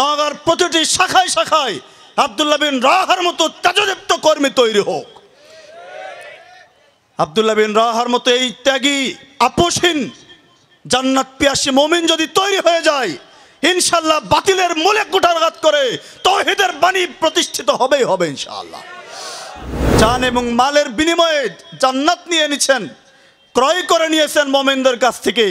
নগর প্রতিটি শাখায় শাখায় আবদুল্লাহ বিন রাহার মতো তেজদীপ্ত কর্মী তৈরি হোক আবদুল্লাহ বিন রাহার মতো এই ত্যাগী আপোষহীন জান্নাত পিয়াসী মমিন যদি তৈরি হয়ে যায় ইনশাল্লাহ বাতিলের মূলে কুঠারঘাত করে তহিদের বাণী প্রতিষ্ঠিত হবেই হবে ইনশাল্লাহ চান এবং মালের বিনিময়ে জান্নাত নিয়ে নিছেন ক্রয় করে নিয়েছেন মোমেনদের কাছ থেকে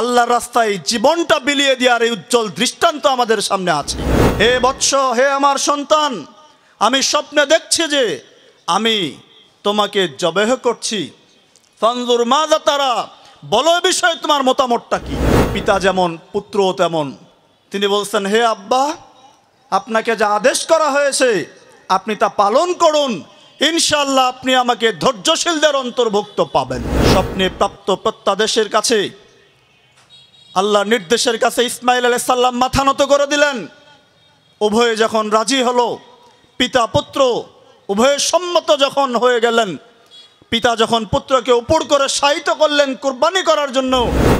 আল্লাহর রাস্তায় জীবনটা বিলিয়ে দেওয়ার এই উজ্জ্বল দৃষ্টান্ত আমাদের সামনে আছে হে বৎস হে আমার সন্তান আমি স্বপ্নে দেখছি যে আমি তোমাকে জবেহ করছি ফঞ্জুর মা তারা বলো বিষয়ে তোমার মতামতটা কি পিতা যেমন পুত্রও তেমন তিনি বলছেন হে আব্বা আপনাকে যা আদেশ করা হয়েছে আপনি তা পালন করুন ইনশাল্লাহ আপনি আমাকে ধৈর্যশীলদের অন্তর্ভুক্ত পাবেন স্বপ্নে প্রাপ্ত প্রত্যাদেশের কাছে আল্লাহ নির্দেশের কাছে ইসমাইল আলাই সাল্লাম মাথা নত করে দিলেন উভয়ে যখন রাজি হলো পিতা পুত্র উভয়ে সম্মত যখন হয়ে গেলেন পিতা যখন পুত্রকে উপর করে সাহিত করলেন কুরবানি করার জন্য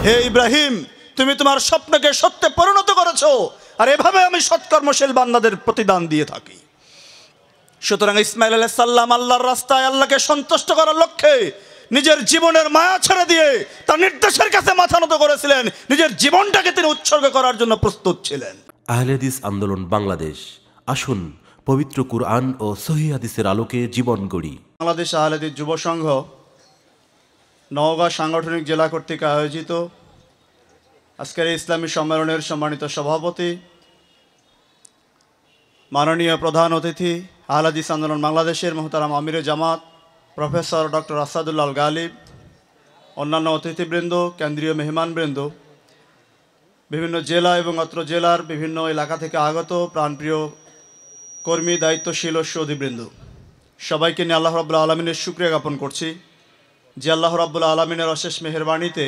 হে ইব্রাহিম তুমি তোমার স্বপ্নকে সত্যে পরিণত করেছ আর এভাবে আমি সৎকর্মশীল বান্দাদের প্রতিদান দিয়ে থাকি সুতরাং ইসমাইল আলাহ সাল্লাম আল্লাহর রাস্তায় আল্লাহকে সন্তুষ্ট করার লক্ষ্যে নিজের জীবনের মায়া ছেড়ে দিয়ে তার নির্দেশের কাছে মাথা নত করেছিলেন নিজের জীবনটাকে তিনি উৎসর্গ করার জন্য প্রস্তুত ছিলেন আহলেদিস আন্দোলন বাংলাদেশ আসুন পবিত্র কুরআন ও সহিদিসের আলোকে জীবন গড়ি বাংলাদেশ আহলেদিস যুব সংঘ নওগাঁ সাংগঠনিক জেলা কর্তৃক আয়োজিত আজকের ইসলামী সম্মেলনের সম্মানিত সভাপতি মাননীয় প্রধান অতিথি আহলাদিস আন্দোলন বাংলাদেশের মোহতারাম আমিরে জামাত প্রফেসর ডক্টর আসাদুল্লাহ গালিব অন্যান্য অতিথিবৃন্দ কেন্দ্রীয় মেহমানবৃন্দ বিভিন্ন জেলা এবং অত্র জেলার বিভিন্ন এলাকা থেকে আগত প্রাণপ্রিয় কর্মী দায়িত্বশীল ও সবাইকে নিয়ে আল্লাহ রাবুল্লাহ আলমিনের সুক্রিয়া জ্ঞাপন করছি যে আল্লাহ রব্বুল আলমিনের অশেষ মেহরবাণীতে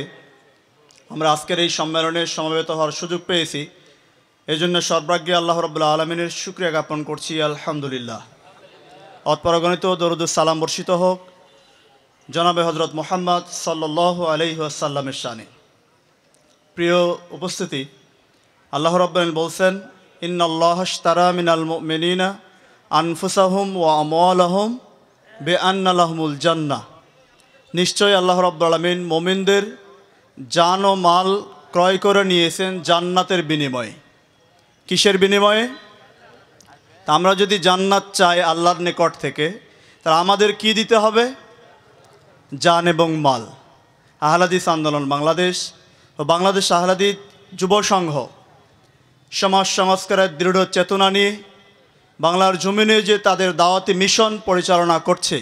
আমরা আজকের এই সম্মেলনে সমবেত হওয়ার সুযোগ পেয়েছি এজন্য সর্বাগ্রে আল্লাহ রব্লা আলমিনের সুক্রিয়া জ্ঞাপন করছি আলহামদুলিল্লাহ অতপরগণিত দরুদুসালাম বর্ষিত হোক জনাবে হজরত মোহাম্মদ সাল্ল আলহিহাসাল্লামের সানি প্রিয় উপস্থিতি আল্লাহ রব্বান বলছেন ইন্নআল্লাহতারা মিনাল মেনিনা আনফুসাহম ও আহম বে আন্নালাহমুল জান্না নিশ্চয়ই আল্লাহ রব্বালামিন মোমিনদের জান ও মাল ক্রয় করে নিয়েছেন জান্নাতের বিনিময়ে কিসের বিনিময়ে তা আমরা যদি জান্নাত চাই আল্লাহর নিকট থেকে তাহলে আমাদের কি দিতে হবে জান এবং মাল আহলাদিস আন্দোলন বাংলাদেশ ও বাংলাদেশ আহলাদি যুব সংঘ সমাজ সংস্কারের দৃঢ় চেতনা নিয়ে বাংলার জমিনে যে তাদের দাওয়াতি মিশন পরিচালনা করছে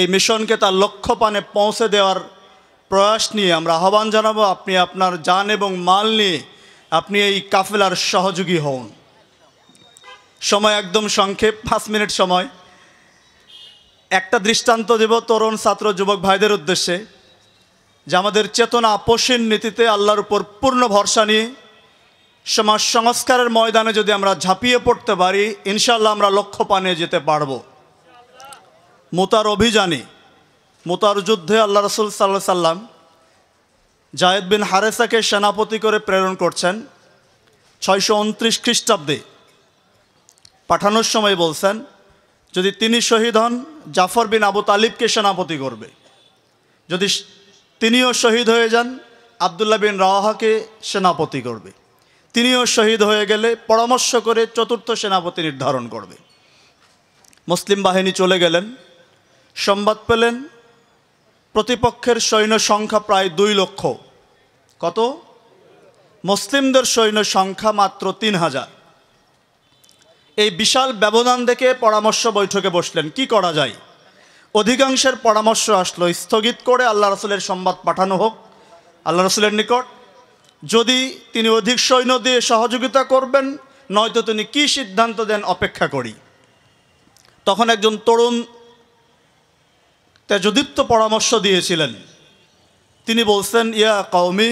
এই মিশনকে তার লক্ষ্যপানে পৌঁছে দেওয়ার প্রয়াস নিয়ে আমরা আহ্বান জানাবো আপনি আপনার জান এবং মাল নিয়ে আপনি এই কাফেলার সহযোগী হন সময় একদম সংক্ষেপ পাঁচ মিনিট সময় একটা দৃষ্টান্ত দেব তরুণ ছাত্র যুবক ভাইদের উদ্দেশ্যে যে আমাদের চেতনা আপোষীন নীতিতে আল্লাহর উপর পূর্ণ ভরসা নিয়ে সমাজ সংস্কারের ময়দানে যদি আমরা ঝাঁপিয়ে পড়তে পারি ইনশাল্লাহ আমরা লক্ষ্য পানে যেতে পারব মোতার অভিযানে মোতার যুদ্ধে আল্লাহ রসুল সাল্লা সাল্লাম জায়েদ বিন হারেসাকে সেনাপতি করে প্রেরণ করছেন ছয়শো উনত্রিশ খ্রিস্টাব্দে পাঠানোর সময় বলছেন যদি তিনি শহীদ হন জাফর বিন আবু তালিবকে সেনাপতি করবে যদি তিনিও শহীদ হয়ে যান আবদুল্লাহ বিন রাওয়াহাকে সেনাপতি করবে তিনিও শহীদ হয়ে গেলে পরামর্শ করে চতুর্থ সেনাপতি নির্ধারণ করবে মুসলিম বাহিনী চলে গেলেন সংবাদ পেলেন প্রতিপক্ষের সৈন্য সংখ্যা প্রায় দুই লক্ষ কত মুসলিমদের সৈন্য সংখ্যা মাত্র তিন হাজার এই বিশাল ব্যবধান দেখে পরামর্শ বৈঠকে বসলেন কি করা যায় অধিকাংশের পরামর্শ আসলো স্থগিত করে আল্লাহ রসুলের সংবাদ পাঠানো হোক আল্লাহ রসুলের নিকট যদি তিনি অধিক সৈন্য দিয়ে সহযোগিতা করবেন নয়তো তিনি কি সিদ্ধান্ত দেন অপেক্ষা করি তখন একজন তরুণ তেজদীপ্ত পরামর্শ দিয়েছিলেন তিনি বলছেন ইয়া কৌমি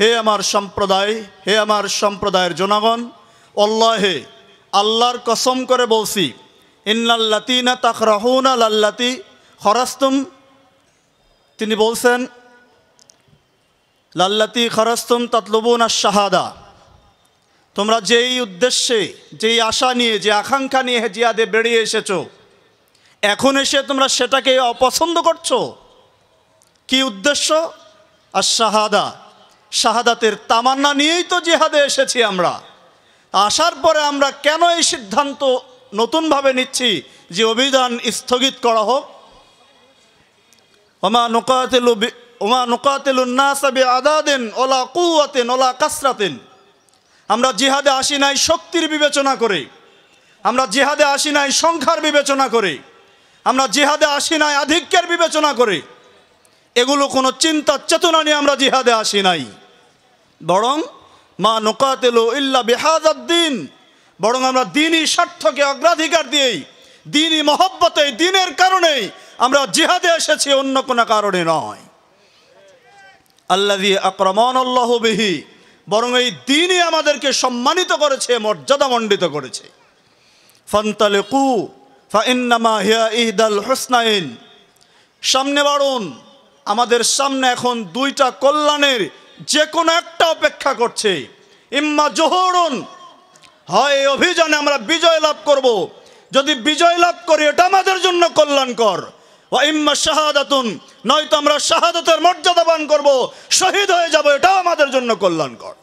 হে আমার সম্প্রদায় হে আমার সম্প্রদায়ের জনগণ অল্লাহে আল্লাহর কসম করে বলছি ইন্নাল্লাতিনা তাকরাহুনা লাল্লাতি খরাস্তুম তিনি বলছেন লাল্লাতি খরাস্তুম তাতলবুন আর শাহাদা তোমরা যেই উদ্দেশ্যে যেই আশা নিয়ে যে আকাঙ্ক্ষা নিয়ে হেজিয়াদে বেরিয়ে এসেছো এখন এসে তোমরা সেটাকে অপছন্দ করছো কি উদ্দেশ্য আর শাহাদা শাহাদাতের তামান্না নিয়েই তো জিহাদে এসেছি আমরা আসার পরে আমরা কেন এই সিদ্ধান্ত নতুনভাবে নিচ্ছি যে অভিযান স্থগিত করা হোক ওমা নোকাতেলু ওমা নোকাতেলুন্নাসাবি আদাদেন ওলা কুয়াতেন ওলা কাসরাতেন আমরা জিহাদে আসি নাই শক্তির বিবেচনা করে আমরা জিহাদে আসি নাই সংখ্যার বিবেচনা করে আমরা জিহাদে আসি নাই আধিক্যের বিবেচনা করে এগুলো কোনো চিন্তা চেতনা নিয়ে আমরা জিহাদে আসি নাই বরং মা নোকাতেলো ইল্লা দিন বরং আমরা দিনই স্বার্থকে অগ্রাধিকার দিয়েই দিনই মহব্বতে দিনের কারণেই আমরা জিহাদে এসেছি অন্য কোনো কারণে নয় দিয়ে আক্রমণ বিহি বরং এই দিনই আমাদেরকে সম্মানিত করেছে মর্যাদা মণ্ডিত করেছে ফান্তালে কু ফাইন্নামা হিয়া ইহদাল হোসনাইন সামনে বাড়ুন আমাদের সামনে এখন দুইটা কল্যাণের যে কোনো একটা অপেক্ষা করছে ইম্মা জোহরুন হয় এই অভিযানে আমরা বিজয় লাভ করব। যদি বিজয় লাভ করি এটা আমাদের জন্য কল্যাণকর ও ইম্মা শাহাদাতুন নয়তো আমরা শাহাদাতের মর্যাদাবান করব শহীদ হয়ে যাব এটাও আমাদের জন্য কল্যাণকর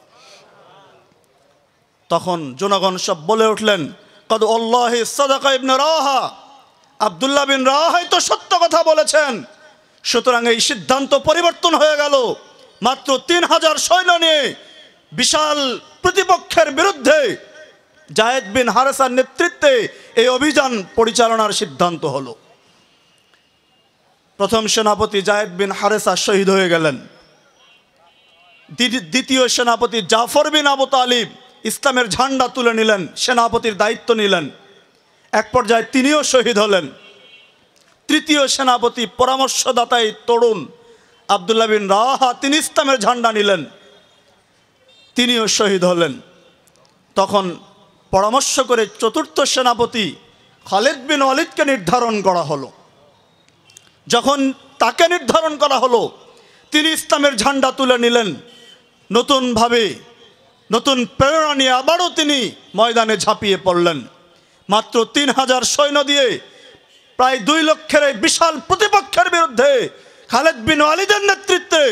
তখন জনগণ সব বলে উঠলেন কদ অল্লাহ সাদাকা ইবনে রাহা আবদুল্লাহ বিন রাহাই তো সত্য কথা বলেছেন সুতরাং এই সিদ্ধান্ত পরিবর্তন হয়ে গেল মাত্র তিন হাজার সৈন্য নিয়ে বিশাল প্রতিপক্ষের বিরুদ্ধে জায়েদ বিন হারেসার নেতৃত্বে এই অভিযান পরিচালনার সিদ্ধান্ত হল প্রথম সেনাপতি জায়েদ বিন হারেসা শহীদ হয়ে গেলেন দ্বিতীয় সেনাপতি জাফর বিন আবু তালিব ইসলামের ঝান্ডা তুলে নিলেন সেনাপতির দায়িত্ব নিলেন এক পর্যায়ে তিনিও শহীদ হলেন তৃতীয় সেনাপতি পরামর্শদাতাই তরুণ আবদুল্লা বিন রাহা তিনি ইসলামের ঝান্ডা নিলেন তিনিও শহীদ হলেন তখন পরামর্শ করে চতুর্থ সেনাপতি খালেদ বিন অলিদকে নির্ধারণ করা হলো যখন তাকে নির্ধারণ করা হলো তিনি ইসলামের ঝান্ডা তুলে নিলেন নতুনভাবে নতুন প্রেরণা নিয়ে আবারও তিনি ময়দানে ঝাঁপিয়ে পড়লেন মাত্র তিন হাজার সৈন্য দিয়ে প্রায় দুই লক্ষের বিশাল প্রতিপক্ষের বিরুদ্ধে খালেদ বিন আলিদের নেতৃত্বে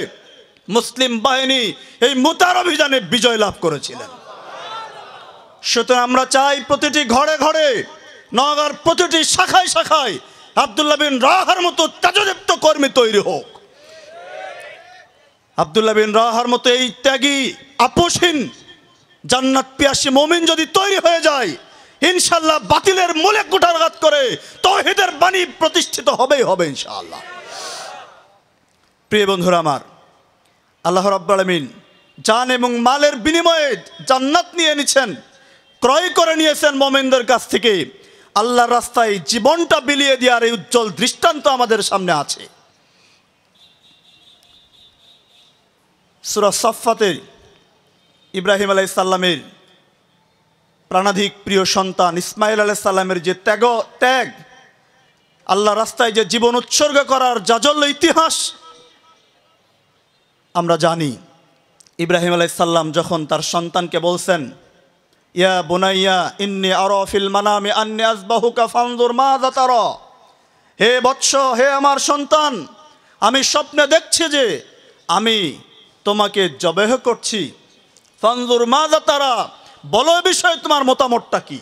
মুসলিম বাহিনী এই মুতার অভিযানে বিজয় লাভ করেছিলেন সুতরাং আমরা চাই প্রতিটি ঘরে ঘরে নগর প্রতিটি শাখায় শাখায় আবদুল্লাহ বিন রাহার মতো তেজদীপ্ত কর্মী তৈরি হোক আবদুল্লাহ বিন রাহার মতো এই ত্যাগী আপোষহীন জান্নাত পিয়াসী মমিন যদি তৈরি হয়ে যায় ইনশাল্লাহ বাতিলের মূলে কুটারঘাত করে তহিদের বাণী প্রতিষ্ঠিত হবেই হবে ইনশাআল্লাহ প্রিয় বন্ধুরা আমার আল্লাহ রব্বালমিন জান এবং মালের বিনিময়ে জান্নাত নিয়ে নিছেন ক্রয় করে নিয়েছেন মোমেনদের কাছ থেকে আল্লাহর রাস্তায় জীবনটা বিলিয়ে দেওয়ার এই উজ্জ্বল দৃষ্টান্ত আমাদের সামনে আছে সুরা সফাতের ইব্রাহিম আলাইসাল্লামের প্রাণাধিক প্রিয় সন্তান ইসমাইল আলাহিসাল্লামের যে ত্যাগ ত্যাগ আল্লাহ রাস্তায় যে জীবন উৎসর্গ করার যাজল্য ইতিহাস আমরা জানি ইব্রাহিম আলাইসাল্লাম যখন তার সন্তানকে বলছেন ইয়া বোনাইয়া ইন্নি আর ফিল মানামি আন্নি আজবাহুকা ফানজুর মা দাতার হে বৎস হে আমার সন্তান আমি স্বপ্নে দেখছি যে আমি তোমাকে জবেহ করছি ফানজুর মা দাতারা বলো বিষয়ে তোমার মতামতটা কি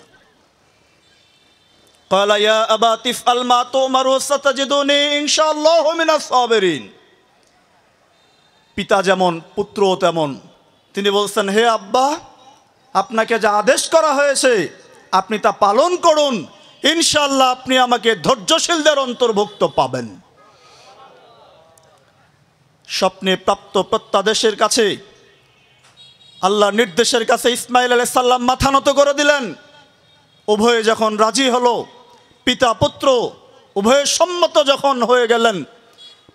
কলাইয়া আবা তিফ আল মা তো মারু সতাজিদুনি ইনশাল্লাহ মিনাস সাবিরিন পিতা যেমন পুত্র তেমন তিনি বলছেন হে আব্বা আপনাকে যা আদেশ করা হয়েছে আপনি তা পালন করুন ইনশাল্লাহ আপনি আমাকে ধৈর্যশীলদের অন্তর্ভুক্ত পাবেন স্বপ্নে প্রাপ্ত প্রত্যাদেশের কাছে আল্লাহ নির্দেশের কাছে ইসমাইল আলাই সাল্লাম মাথা নত করে দিলেন উভয়ে যখন রাজি হলো পিতা পুত্র উভয়ে সম্মত যখন হয়ে গেলেন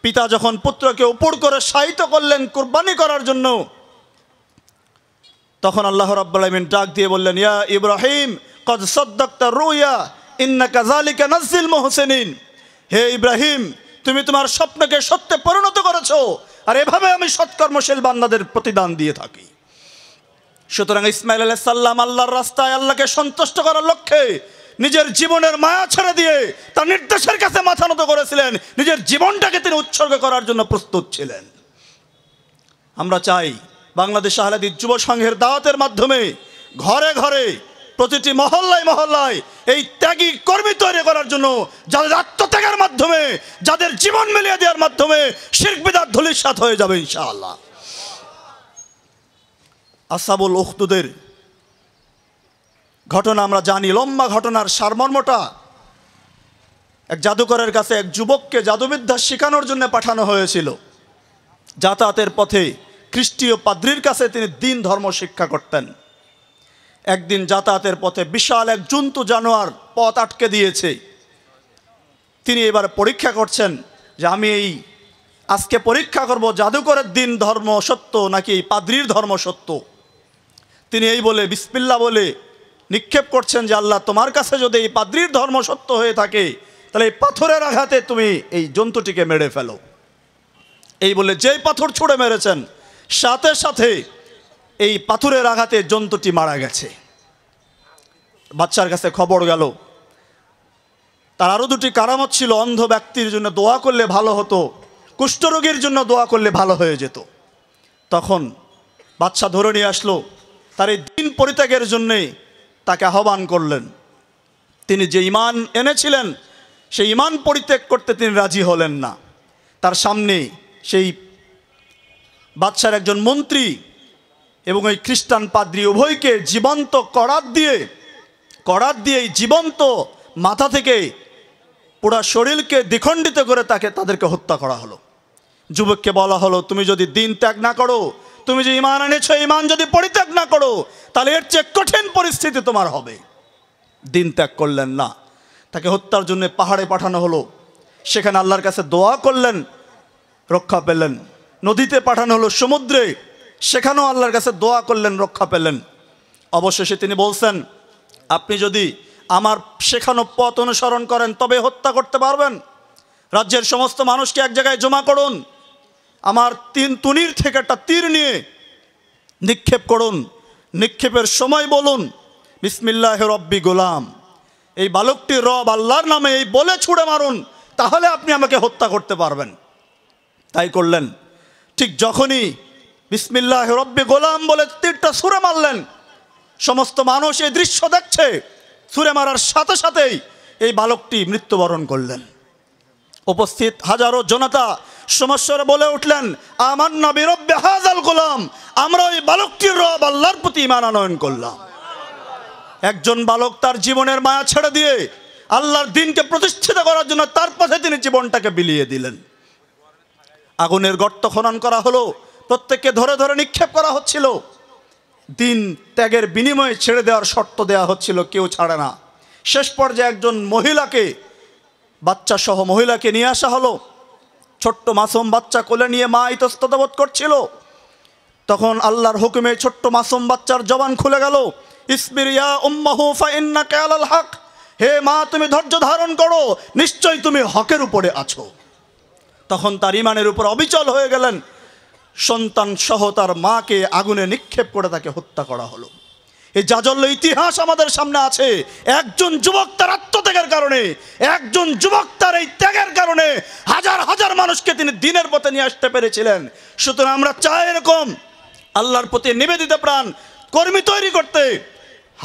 পিতা যখন পুত্রকে উপর করে সাহিত করলেন কুরবানি করার জন্য তখন আল্লাহ রাবিন ডাক দিয়ে বললেন ইয়া ইব্রাহিম কদ সদ্দাক্তা রুইয়া ইন্না কাজালিকা নাজিল মোহসেনিন হে ইব্রাহিম তুমি তোমার স্বপ্নকে সত্যে পরিণত করেছো আর এভাবে আমি সৎকর্মশীল বান্দাদের প্রতিদান দিয়ে থাকি সুতরাং ইসমাইল আলাইসাল্লাম আল্লাহর রাস্তায় আল্লাহকে সন্তুষ্ট করার লক্ষ্যে নিজের জীবনের মায়া ছেড়ে দিয়ে তার নির্দেশের কাছে মাথা নত করেছিলেন নিজের জীবনটাকে তিনি উৎসর্গ করার জন্য প্রস্তুত ছিলেন আমরা চাই বাংলাদেশ আহলাদি যুব সংঘের দাওয়াতের মাধ্যমে ঘরে ঘরে প্রতিটি মহল্লায় মহল্লায় এই ত্যাগী কর্মী তৈরি করার জন্য যাদের আত্মত্যাগের মাধ্যমে যাদের জীবন মিলিয়ে দেওয়ার মাধ্যমে শিল্পীদার ধুলির সাথ হয়ে যাবে ইনশাআল্লাহ আসাবুল উখতুদের ঘটনা আমরা জানি লম্বা ঘটনার সারমর্মটা এক জাদুকরের কাছে এক যুবককে জাদুবিদ্যা শেখানোর জন্য পাঠানো হয়েছিল যাতায়াতের পথে খ্রিস্টীয় পাদ্রির কাছে তিনি দিন ধর্ম শিক্ষা করতেন একদিন যাতায়াতের পথে বিশাল এক জন্তু জানোয়ার পথ আটকে দিয়েছে তিনি এবার পরীক্ষা করছেন যে আমি এই আজকে পরীক্ষা করব জাদুকরের দিন ধর্ম সত্য নাকি এই পাদ্রির ধর্ম সত্য তিনি এই বলে বিসপিল্লা বলে নিক্ষেপ করছেন যে আল্লাহ তোমার কাছে যদি এই পাদ্রির ধর্ম সত্য হয়ে থাকে তাহলে এই পাথরের আঘাতে তুমি এই জন্তুটিকে মেরে ফেলো এই বলে যেই পাথর ছুঁড়ে মেরেছেন সাথে সাথে এই পাথরের আঘাতে জন্তুটি মারা গেছে বাচ্চার কাছে খবর গেল তার আরও দুটি কারামত ছিল অন্ধ ব্যক্তির জন্য দোয়া করলে ভালো হতো কুষ্ঠরোগীর জন্য দোয়া করলে ভালো হয়ে যেত তখন বাচ্চা ধরে নিয়ে আসলো তার এই দিন পরিত্যাগের জন্যে তাকে আহ্বান করলেন তিনি যে ইমান এনেছিলেন সেই ইমান পরিত্যাগ করতে তিনি রাজি হলেন না তার সামনে সেই বাদশার একজন মন্ত্রী এবং ওই খ্রিস্টান পাদ্রী উভয়কে জীবন্ত করাত দিয়ে করাত দিয়ে এই জীবন্ত মাথা থেকে পুরা শরীরকে দ্বিখণ্ডিত করে তাকে তাদেরকে হত্যা করা হলো যুবককে বলা হলো তুমি যদি দিন ত্যাগ না করো তুমি যে ইমান এনেছ ইমান যদি পরিত্যাগ না করো তাহলে এর চেয়ে কঠিন পরিস্থিতি তোমার হবে দিন ত্যাগ করলেন না তাকে হত্যার জন্য পাহাড়ে পাঠানো হলো সেখানে আল্লাহর কাছে দোয়া করলেন রক্ষা পেলেন নদীতে পাঠানো হলো সমুদ্রে সেখানেও আল্লাহর কাছে দোয়া করলেন রক্ষা পেলেন অবশেষে তিনি বলছেন আপনি যদি আমার শেখানো পথ অনুসরণ করেন তবে হত্যা করতে পারবেন রাজ্যের সমস্ত মানুষকে এক জায়গায় জমা করুন আমার তিন তুনির থেকে একটা তীর নিয়ে নিক্ষেপ করুন নিক্ষেপের সময় বলুন বিসমিল্লাহ রব্বি গোলাম এই বালকটি রব আল্লাহর নামে এই বলে ছুড়ে মারুন তাহলে আপনি আমাকে হত্যা করতে পারবেন তাই করলেন ঠিক যখনই বিসমিল্লাহ রব্বি গোলাম বলে তীরটা সুরে মারলেন সমস্ত মানুষ এই দৃশ্য দেখছে সুরে মারার সাথে সাথেই এই বালকটি মৃত্যুবরণ করলেন উপস্থিত হাজারো জনতা সমস্যার বলে উঠলেন আমার নবী রব্বে হাজাল গোলাম আমরা ওই বালকটির রব আল্লাহর প্রতি ইমান আনয়ন করলাম একজন বালক তার জীবনের মায়া ছেড়ে দিয়ে আল্লাহর দিনকে প্রতিষ্ঠিত করার জন্য তার পথে তিনি জীবনটাকে বিলিয়ে দিলেন আগুনের গর্ত খনন করা হলো প্রত্যেককে ধরে ধরে নিক্ষেপ করা হচ্ছিল দিন ত্যাগের বিনিময়ে ছেড়ে দেওয়ার শর্ত দেওয়া হচ্ছিল কেউ ছাড়ে না শেষ পর্যায়ে একজন মহিলাকে বাচ্চা সহ মহিলাকে নিয়ে আসা হলো ছোট্ট মাসুম বাচ্চা কোলে নিয়ে মা ইতস্ততাবোধ করছিল তখন আল্লাহর হুকুমে ছোট্ট মাসুম বাচ্চার জবান খুলে গেল ইসবিরিয়া উম্মাহু হক হে মা তুমি ধৈর্য ধারণ করো নিশ্চয় তুমি হকের উপরে আছো তখন তার ইমানের উপর অবিচল হয়ে গেলেন সন্তান সহ তার মাকে আগুনে নিক্ষেপ করে তাকে হত্যা করা হলো এই জাজল্য ইতিহাস আমাদের সামনে আছে একজন যুবক তার আত্মত্যাগের কারণে একজন যুবক তার এই ত্যাগের কারণে হাজার হাজার মানুষকে তিনি দিনের পথে নিয়ে আসতে পেরেছিলেন সুতরাং আমরা চাই এরকম আল্লাহর প্রতি নিবেদিত প্রাণ কর্মী তৈরি করতে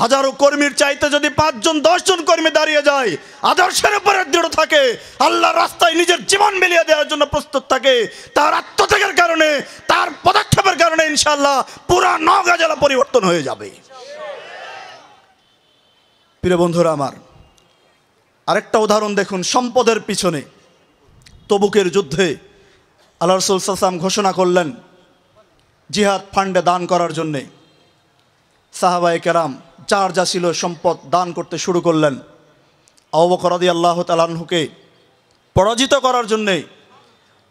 হাজারো কর্মীর চাইতে যদি পাঁচজন দশজন কর্মী দাঁড়িয়ে যায় আদর্শের উপরে দৃঢ় থাকে আল্লাহর রাস্তায় নিজের জীবন মিলিয়ে দেওয়ার জন্য প্রস্তুত থাকে তার আত্মত্যাগের কারণে তার পদক্ষেপের কারণে ইনশাল্লাহ পুরা নগা জেলা পরিবর্তন হয়ে যাবে প্রিয় বন্ধুরা আমার আরেকটা উদাহরণ দেখুন সম্পদের পিছনে তবুকের যুদ্ধে আল্লাহ রসুল সাসাম ঘোষণা করলেন জিহাদ ফান্ডে দান করার জন্যে সাহাবাই কেরাম চার যা ছিল সম্পদ দান করতে শুরু করলেন আবকরাদি আল্লাহ তালানহুকে পরাজিত করার জন্যে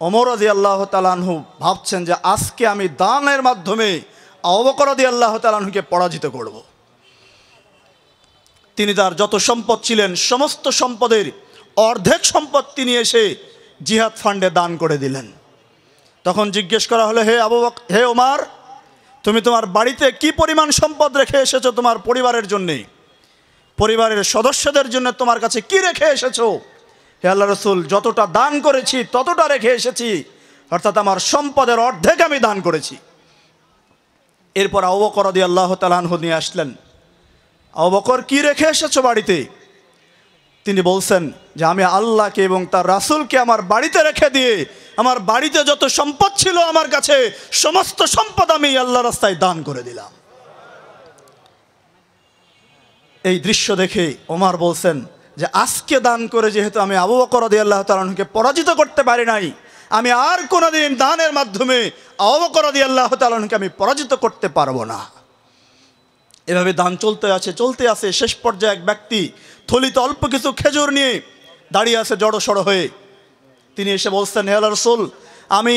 অমরাদি আল্লাহ তালানহু ভাবছেন যে আজকে আমি দানের মাধ্যমে আবকরাদি আল্লাহ তালানহুকে পরাজিত করবো তিনি তার যত সম্পদ ছিলেন সমস্ত সম্পদের অর্ধেক সম্পদ তিনি এসে জিহাদ ফান্ডে দান করে দিলেন তখন জিজ্ঞেস করা হলো হে আবু হে ওমার তুমি তোমার বাড়িতে কি পরিমাণ সম্পদ রেখে এসেছো তোমার পরিবারের জন্যে পরিবারের সদস্যদের জন্য তোমার কাছে কি রেখে এসেছো হে আল্লাহ রসুল যতটা দান করেছি ততটা রেখে এসেছি অর্থাৎ আমার সম্পদের অর্ধেক আমি দান করেছি এরপর আবু করদি আল্লাহ তালাহ নিয়ে আসলেন অবকর কি রেখে এসেছো বাড়িতে তিনি বলছেন যে আমি আল্লাহকে এবং তার রাসুলকে আমার বাড়িতে রেখে দিয়ে আমার বাড়িতে যত সম্পদ ছিল আমার কাছে সমস্ত সম্পদ আমি আল্লাহ রাস্তায় দান করে দিলাম এই দৃশ্য দেখে ওমার বলছেন যে আজকে দান করে যেহেতু আমি আবু বকর দিয়ে আল্লাহ তালাহকে পরাজিত করতে পারি নাই আমি আর কোনোদিন দানের মাধ্যমে আবু বকর দিয়ে আল্লাহ তালাহকে আমি পরাজিত করতে পারবো না এভাবে দান চলতে আছে চলতে আছে শেষ পর্যায়ে এক ব্যক্তি থলিতে অল্প কিছু খেজুর নিয়ে দাঁড়িয়ে আছে জড়সড় হয়ে তিনি এসে বলছেন হেয়াল রসুল আমি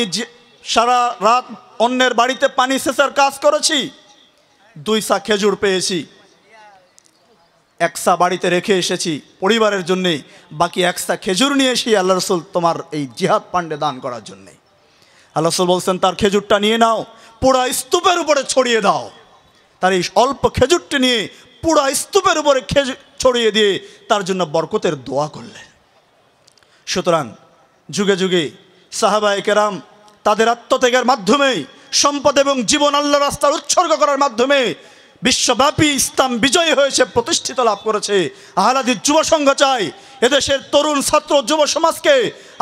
সারা রাত অন্যের বাড়িতে পানি সেচার কাজ করেছি দুই সা খেজুর পেয়েছি একসা বাড়িতে রেখে এসেছি পরিবারের জন্যে বাকি একসা খেজুর নিয়ে এসে আল্লাহ রসুল তোমার এই জিহাদ পাণ্ডে দান করার জন্যে আল্লাহ রসুল বলছেন তার খেজুরটা নিয়ে নাও পুরা স্তূপের উপরে ছড়িয়ে দাও তার এই অল্প খেজুরটি নিয়ে পুরা স্তূপের উপরে খেজুর ছড়িয়ে দিয়ে তার জন্য বরকতের দোয়া করলেন সুতরাং যুগে যুগে সাহাবা একেরাম তাদের আত্মত্যাগের মাধ্যমে সম্পদ এবং জীবন আল্লাহ রাস্তার উৎসর্গ করার মাধ্যমে বিশ্বব্যাপী ইসলাম বিজয়ী হয়েছে প্রতিষ্ঠিত লাভ করেছে আহলাদির যুব সংঘ চাই এদেশের তরুণ ছাত্র যুব সমাজকে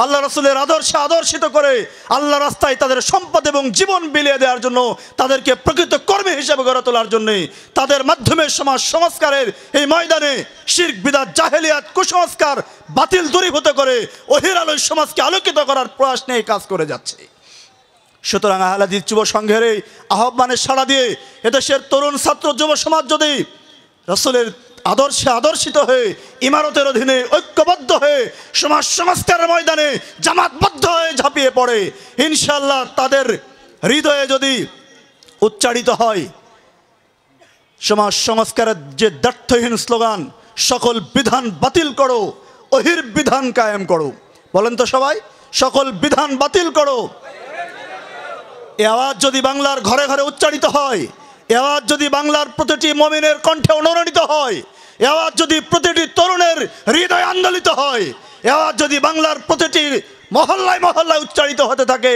আল্লাহ রসুলের আদর্শে আদর্শিত করে আল্লাহ রাস্তায় তাদের সম্পদ এবং জীবন বিলিয়ে দেওয়ার জন্য তাদেরকে প্রকৃত কর্মী হিসেবে গড়ে তোলার জন্যে তাদের মাধ্যমে সমাজ সংস্কারের এই ময়দানে শির বিদাত জাহেলিয়াত কুসংস্কার বাতিল দূরীভূত করে অহিরালয় সমাজকে আলোকিত করার প্রয়াস নিয়ে কাজ করে যাচ্ছে সুতরাং আহলাদিস যুব সংঘের এই আহ্বানে সাড়া দিয়ে এদেশের তরুণ ছাত্র যুব সমাজ যদি রসুলের আদর্শে আদর্শিত হয়ে ইমারতের অধীনে ঐক্যবদ্ধ হয়ে সমাজ সংস্কার ময়দানে জামাতবদ্ধ হয়ে ঝাঁপিয়ে পড়ে ইনশাল্লাহ তাদের হৃদয়ে যদি উচ্চারিত হয় সমাজ সংস্কারের যে দার্থহীন স্লোগান সকল বিধান বাতিল করো অহির বিধান কায়েম করো বলেন তো সবাই সকল বিধান বাতিল করো এ আওয়াজ যদি বাংলার ঘরে ঘরে উচ্চারিত হয় এ আওয়াজ যদি বাংলার প্রতিটি মমিনের কণ্ঠে অনুরণিত হয় এ আওয়াজ যদি প্রতিটি তরুণের হৃদয় আন্দোলিত হয় এ আওয়াজ যদি বাংলার প্রতিটি মহল্লায় মহল্লায় উচ্চারিত হতে থাকে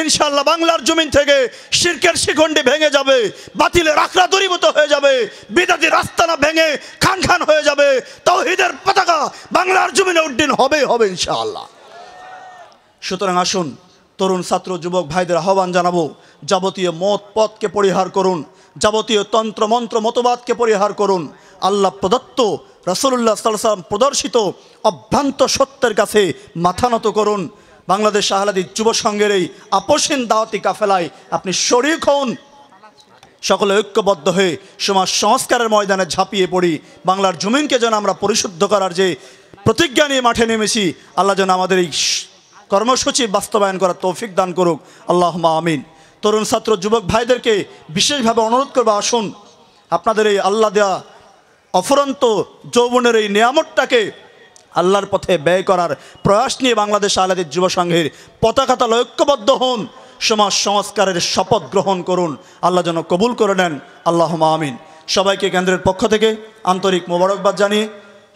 ইনশাল্লাহ বাংলার জমিন থেকে শির্কের শিখণ্ডি ভেঙে যাবে বাতিলে রাখরা দূরীভূত হয়ে যাবে বিদাতি রাস্তানা ভেঙে খান খান হয়ে যাবে তৌহিদের পতাকা বাংলার জমিনে উড্ডিন হবে হবে ইনশাআল্লাহ সুতরাং আসুন তরুণ ছাত্র যুবক ভাইদের আহ্বান জানাবো যাবতীয় মত পথকে পরিহার করুন যাবতীয় তন্ত্র মন্ত্র মতবাদকে পরিহার করুন আল্লাহ প্রদত্ত রসুল্লাহ সাল্লাম প্রদর্শিত অভ্রান্ত সত্যের কাছে মাথা নত করুন বাংলাদেশ আহলাদি যুব সংঘের এই আপোষীন দাওয়াতি কাফেলায় আপনি শরিক হন সকলে ঐক্যবদ্ধ হয়ে সমাজ সংস্কারের ময়দানে ঝাঁপিয়ে পড়ি বাংলার জমিনকে যেন আমরা পরিশুদ্ধ করার যে প্রতিজ্ঞা নিয়ে মাঠে নেমেছি আল্লাহ যেন আমাদের এই কর্মসূচি বাস্তবায়ন করার তৌফিক দান করুক আল্লাহ আমিন তরুণ ছাত্র যুবক ভাইদেরকে বিশেষভাবে অনুরোধ করবো আসুন আপনাদের এই আল্লাহ দেয়া অফরন্ত যৌবনের এই নিয়ামতটাকে আল্লাহর পথে ব্যয় করার প্রয়াস নিয়ে বাংলাদেশ আলাদির যুব সংঘের পতাকাতাল ঐক্যবদ্ধ হন সমাজ সংস্কারের শপথ গ্রহণ করুন আল্লাহ যেন কবুল করে নেন আল্লাহ আমিন সবাইকে কেন্দ্রের পক্ষ থেকে আন্তরিক মোবারকবাদ জানিয়ে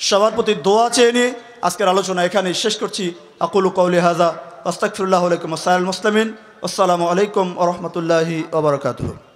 সবার প্রতি দোয়া চেয়ে নিয়ে আজকের আলোচনা এখানেই শেষ করছি আকুল কৌলি হাজা আস্তাকফিরুল্লাহ আলাইকুম আসসালাম মুসলিমিন আসসালামু আলাইকুম ওরহমতুল্লাহি ওবরকাতুহ